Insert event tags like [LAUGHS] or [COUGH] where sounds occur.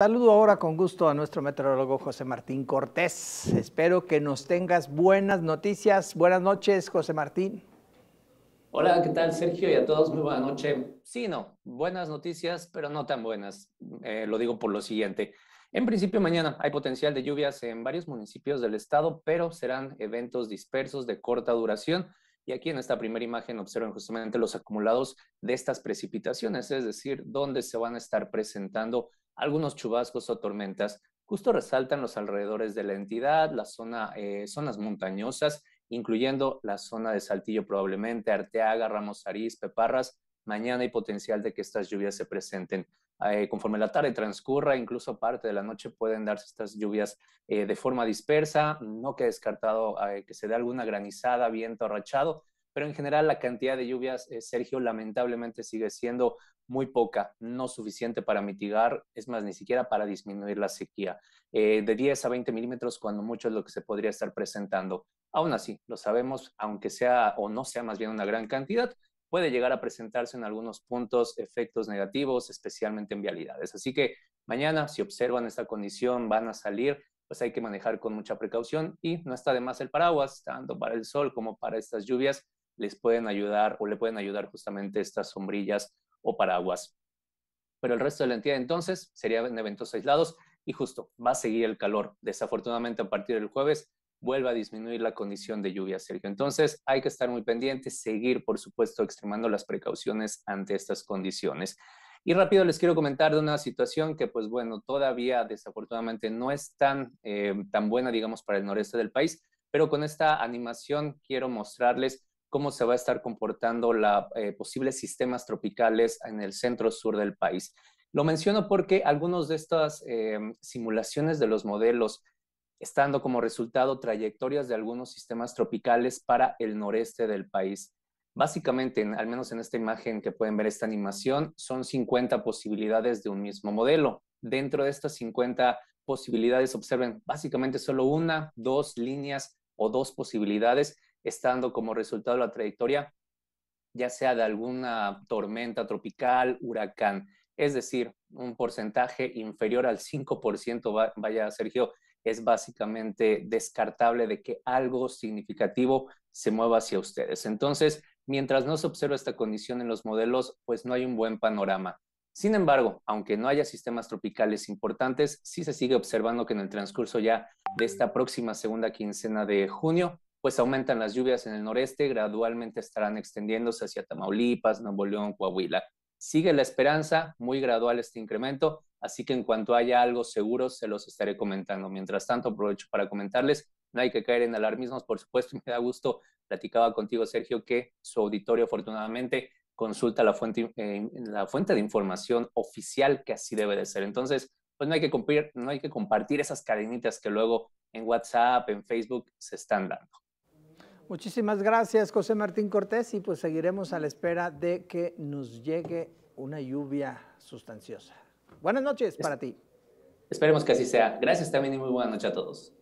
Saludo ahora con gusto a nuestro meteorólogo José Martín Cortés. Espero que nos tengas buenas noticias. Buenas noches, José Martín. Hola, ¿qué tal, Sergio? Y a todos, muy buena noche. Sí, no, buenas noticias, pero no tan buenas. Eh, lo digo por lo siguiente. En principio, mañana hay potencial de lluvias en varios municipios del estado, pero serán eventos dispersos de corta duración. Y aquí en esta primera imagen observan justamente los acumulados de estas precipitaciones, es decir, dónde se van a estar presentando algunos chubascos o tormentas justo resaltan los alrededores de la entidad, las eh, zonas montañosas, incluyendo la zona de Saltillo probablemente, Arteaga, Ramos Ariz, Peparras, mañana hay potencial de que estas lluvias se presenten. Eh, conforme la tarde transcurra, incluso parte de la noche pueden darse estas lluvias eh, de forma dispersa, no queda descartado que se dé alguna granizada, viento arrachado, pero en general la cantidad de lluvias, eh, Sergio, lamentablemente sigue siendo muy poca, no suficiente para mitigar, es más, ni siquiera para disminuir la sequía. Eh, de 10 a 20 milímetros, cuando mucho es lo que se podría estar presentando. Aún así, lo sabemos, aunque sea o no sea más bien una gran cantidad, puede llegar a presentarse en algunos puntos efectos negativos, especialmente en vialidades. Así que mañana, si observan esta condición, van a salir, pues hay que manejar con mucha precaución y no está de más el paraguas, tanto para el sol como para estas lluvias les pueden ayudar o le pueden ayudar justamente estas sombrillas o paraguas. Pero el resto de la entidad entonces en eventos aislados y justo va a seguir el calor. Desafortunadamente a partir del jueves vuelve a disminuir la condición de lluvia, Sergio. Entonces hay que estar muy pendientes, seguir por supuesto extremando las precauciones ante estas condiciones. Y rápido les quiero comentar de una situación que, pues bueno, todavía desafortunadamente no es tan, eh, tan buena, digamos, para el noreste del país, pero con esta animación quiero mostrarles cómo se va a estar comportando la, eh, posibles sistemas tropicales en el centro-sur del país. Lo menciono porque algunos de estas eh, simulaciones de los modelos estando como resultado trayectorias de algunos sistemas tropicales para el noreste del país. Básicamente, al menos en esta imagen que pueden ver esta animación, son 50 posibilidades de un mismo modelo. Dentro de estas 50 posibilidades, observen, básicamente solo una, dos líneas o dos posibilidades estando como resultado la trayectoria, ya sea de alguna tormenta tropical, huracán. Es decir, un porcentaje inferior al 5%, vaya Sergio, es básicamente descartable de que algo significativo se mueva hacia ustedes. Entonces, mientras no se observa esta condición en los modelos, pues no hay un buen panorama. Sin embargo, aunque no haya sistemas tropicales importantes, sí se sigue observando que en el transcurso ya de esta próxima segunda quincena de junio pues aumentan las lluvias en el noreste, gradualmente estarán extendiéndose hacia Tamaulipas, Nuevo León, Coahuila. Sigue la esperanza, muy gradual este incremento, así que en cuanto haya algo seguro se los estaré comentando. Mientras tanto, aprovecho para comentarles, no hay que caer en alarmismos, por supuesto, [LAUGHS] me da gusto, platicaba contigo Sergio, que su auditorio afortunadamente consulta la fuente, eh, la fuente de información oficial que así debe de ser. Entonces, pues no hay, que no hay que compartir esas cadenitas que luego en WhatsApp, en Facebook se están dando. Muchísimas gracias, José Martín Cortés, y pues seguiremos a la espera de que nos llegue una lluvia sustanciosa. Buenas noches para ti. Esperemos que así sea. Gracias también y muy buenas noches a todos.